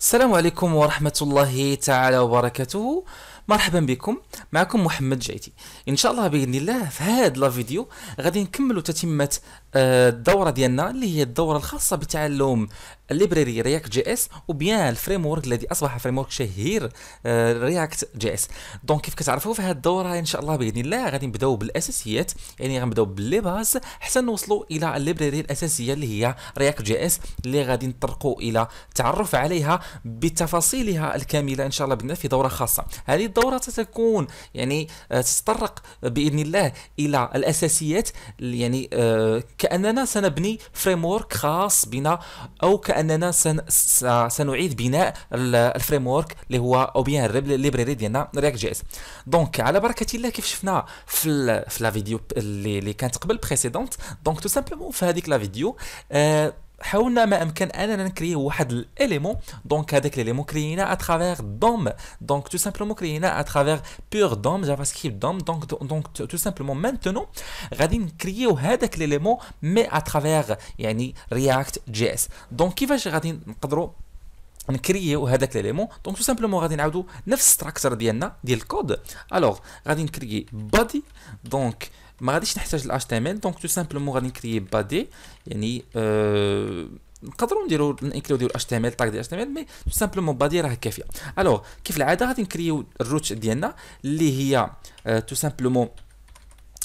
السلام عليكم ورحمة الله تعالى وبركاته مرحبا بكم معكم محمد جايتي ان شاء الله باذن الله في هذا الفيديو غادي نكملوا تتمه آه، الدوره ديالنا اللي هي الدوره الخاصه بتعلم الليبراري رياكت جي اس وبيان الفريم ورك الذي اصبح فريم ورك شهير آه، رياكت جي اس دونك كيف كتعرفوا في هذه الدوره ان شاء الله باذن الله غادي نبداو بالاساسيات يعني غنبداو باللي باز حتى نوصلوا الى الليبراري الاساسيه اللي هي رياكت جي اس اللي غادي نطرقوا الى التعرف عليها بتفاصيلها الكامله ان شاء الله باذن الله في دوره خاصه هذه الدوره ستكون يعني آه، تتطرق باذن الله الى الاساسيات يعني ك كأننا سنبني فريم ورك خاص بنا أو كأننا سن سنعيد بناء الفريم ورك اللي هو أو بيان ليبراري ديالنا رياكت جي اس دونك على بركة الله كيف شفنا في في لا فيديو اللي كانت قبل بريسيدونت دونك تو سامبلومون في هذيك لا فيديو آه حاولنا ما امكن اننا نكريو واحد الاليمون دونك هذاك الاليمون كرينا اترافير دوم دونك تو سامبلومون كرينا اترافير بور دوم جافا سكريبت دوم دونك دونك تو سامبلومون مانتونو غادي نكريو هذاك الاليمون مي اترافير يعني رياكت جي اس دونك كيفاش غادي نقدروا نكرييو هذاك ليليمون دونك تو سامبلومون غادي نعاودو نفس ستراكتر ديالنا ديال الكود الوغ غادي نكريي بادي دونك ما غاديش نحتاج ال HTML دونك تو سامبلومون غادي نكريي بادي يعني آه نقدروا نديروا نكلوديو الاش تي ام ال تاغ ديال الاش تي ام ال مي تو سامبلومون بادي راه كافيه الوغ كيف العاده غادي نكريو الروت ديالنا اللي هي تو سامبلومون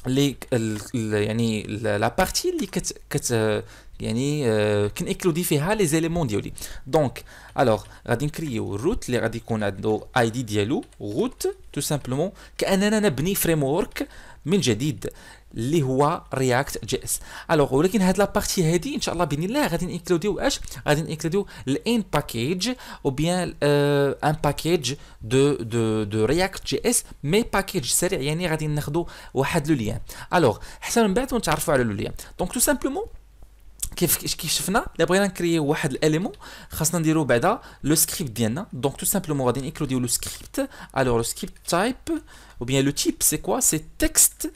لي يعني لا بارتي اللي كت كت qui éclodifie les éléments de Donc, alors, je créer une route, ID tout simplement, qui un framework, mais je React.js. Alors, au lieu de faire la partie, je un package, ou bien un package de React.js, mais package, c'est-à-dire qu'il y a lien. Alors, le lien. Donc, tout simplement, qu'est-ce que je fais là? Donc on vient de créer un élément. Qu'est-ce qu'on dira au bédard? Le script d'iana. Donc tout simplement, on vient inclure le script. Alors le script type, ou bien le type, c'est quoi? C'est texte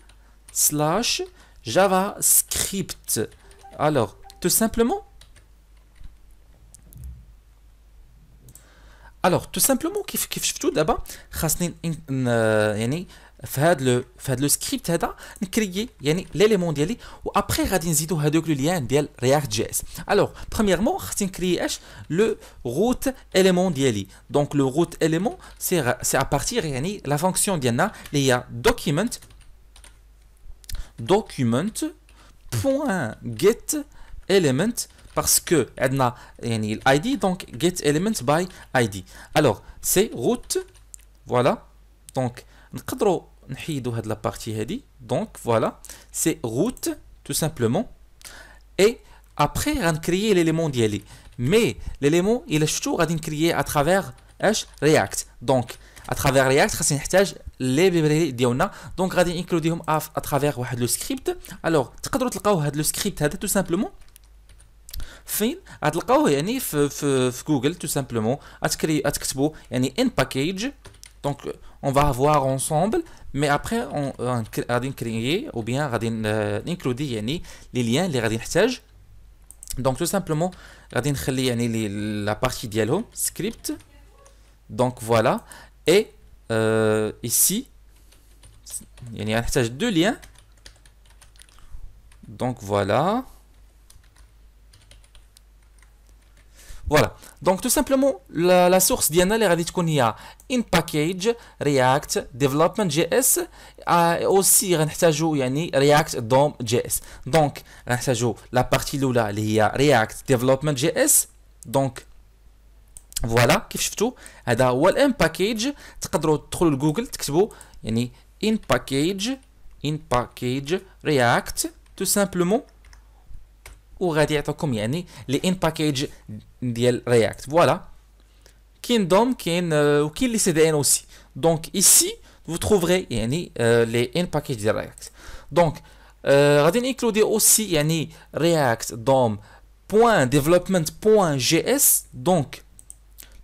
slash JavaScript. Alors tout simplement. Alors tout simplement, qu'est-ce qu'il fait tout là-bas? Qu'est-ce qu'il y a? faire le le script hélas l'élément créer après ou après le lien lien ReactJS. alors premièrement je le root élément diali donc le root élément c'est à partir de la fonction diana document document point get element parce que y n'a l'id donc get by id alors c'est root voilà donc nous pouvons ajouter cette partie Donc voilà C'est route tout simplement Et après nous allons créer l'élément Mais l'élément il est toujours à créer à travers React Donc à travers React nous allons les bibliothèques. de librairies Donc nous allons les inclure à travers un script Alors vous pouvez trouver ce script tout simplement Vous le trouverez tout simplement dans Google Vous le créez, vous l'écrit en package donc, on va voir ensemble, mais après, on va euh, créer ou bien euh, inclure les liens les نحتاج. Donc, tout simplement, la partie dialogue, script. Donc, voilà. Et euh, ici, il y a deux liens. Donc, voilà. Donc tout simplement, la, source d'IANA, dit qu'on y in package react development js aussi react dom js. Donc la partie il y a react development js. Donc voilà كيف شفتوا هذا هو package باكيج تقدروا تدخلوا لجوجل تكتبوا in package in package react tout simplement radiate comme y'a ni les package react voilà qui dom un dom qui est un aussi donc ici vous trouverez y'a ni euh, les inpackages de react donc euh, radin include aussi y'a react dom point development point gs donc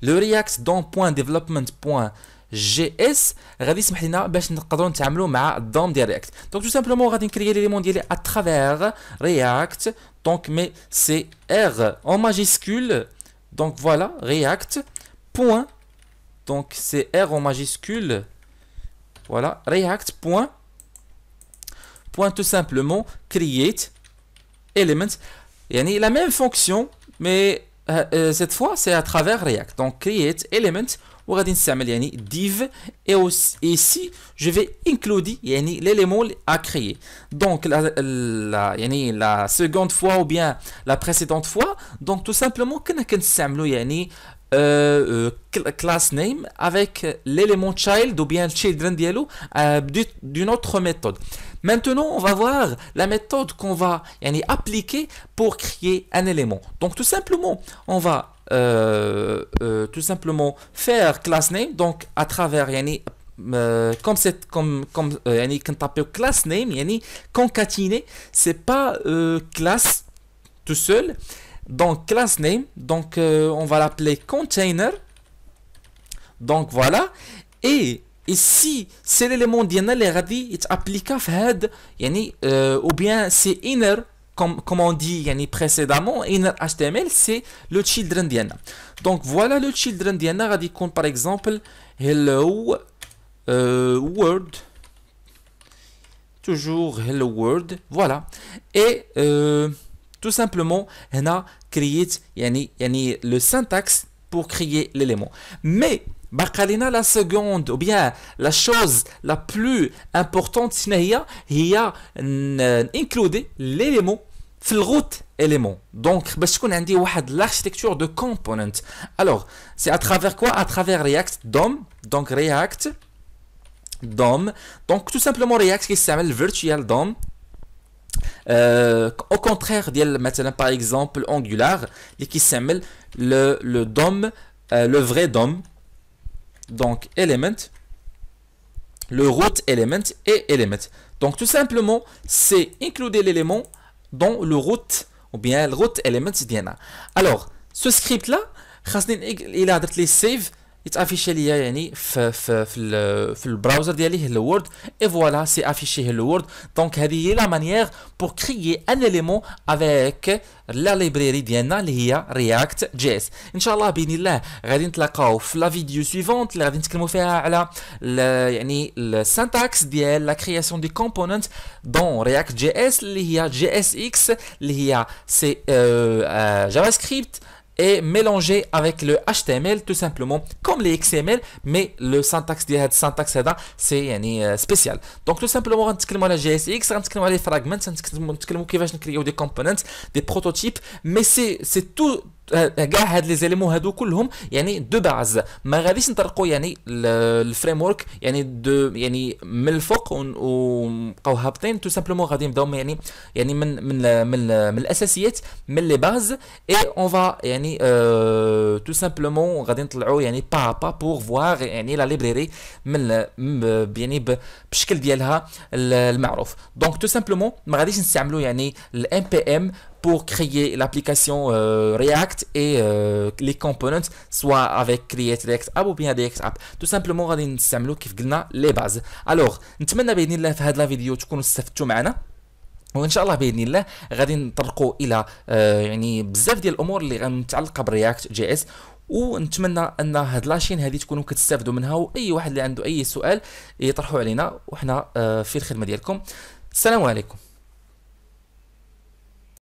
le react dans point development point gs radis mahina bench n'a ma dans direct donc tout simplement on va créer l'élément à travers react donc mais c'est r en majuscule donc voilà react point donc c'est r en majuscule voilà react point point tout simplement create element. Et y la même fonction mais euh, euh, cette fois c'est à travers React donc create element va div et ici je vais inclure l'élément à créer donc la, la seconde fois ou bien la précédente fois donc tout simplement كنا يعني euh, euh class name avec l'élément child ou bien children ديالو d'une autre méthode Maintenant, on va voir la méthode qu'on va yani, appliquer pour créer un élément. Donc, tout simplement, on va euh, euh, tout simplement faire class name, donc à travers yani, euh, comme c'est comme comme yani, quand class name, yani, concatiner, c'est pas class tout seul. Donc class name, donc on va l'appeler container. Donc voilà et ici c'est l'élément les radis غادي à à هاد euh, ou bien c'est inner comme, comme on dit yani précédemment inner html c'est le children diana donc voilà le children diana غادي compte par exemple hello euh, world toujours hello world voilà et euh, tout simplement on a créé yani le syntaxe pour créer l'élément mais la seconde ou bien la chose la plus importante euh, il bah, a include l'élément في route élément donc parce qu'on عندي واحد l'architecture de component alors c'est à travers quoi à travers React DOM donc React DOM donc tout simplement React qui s'appelle virtual DOM euh, au contraire a par exemple Angular qui s'appelle le le DOM euh, le vrai DOM donc element, le root element et element. Donc tout simplement, c'est inclure l'élément dans le root ou bien le root element a. Alors, ce script là, il a les save يتافيشي يعني في في في, في البراوزر ديالي هلو وورد اي فوالا سي افيشي هلو وورد دونك هذه هي لا مانيير بور كريي ان اليمون افيك لا ليبراري ديالنا اللي هي رياكت جي اس ان شاء الله باذن الله غادي نتلاقاو في لا فيديو سويفونت اللي غادي نتكلموا فيها على يعني السينتاكس ديال لا كرياسيون دي كومبوننت دون رياكت جي اس اللي هي جي اس اكس اللي هي سي جافا سكريبت et mélangé avec le HTML tout simplement comme les XML mais le syntaxe de cette syntaxe c'est يعني euh, euh, spécial donc tout simplement la la JSX gsx les fragments des components des prototypes mais c'est c'est tout كاع هاد لي زيليمون هادو كلهم يعني دو باز ما غاديش نطرقوا يعني الفريم ورك يعني دو يعني من الفوق ونبقاو هابطين تو سامبلومون غادي نبداو يعني يعني من من من, من الاساسيات من لي باز اي اون فا يعني اه تو سامبلومون غادي نطلعوا يعني با با بور فواغ يعني لا ليبريري من يعني بالشكل ديالها المعروف دونك تو سامبلومون ما غاديش نستعملوا يعني الام بي ام pour créer l'application euh, React et euh, les components soit avec Create React App ou bien React App tout simplement غادي نستعملو كيف قلنا لي باز الوغ نتمنى باذن الله في لا فيديو تكونوا استفدتوا معنا وان شاء الله باذن الله غادي نطرقوا الى آه يعني بزاف ديال الامور اللي متعلقه برياكت جي اس ونتمنى ان هاد لاشين هذه تكونوا كتستافدوا منها واي واحد اللي عنده اي سؤال يطرحوا علينا وحنا آه في الخدمه ديالكم السلام عليكم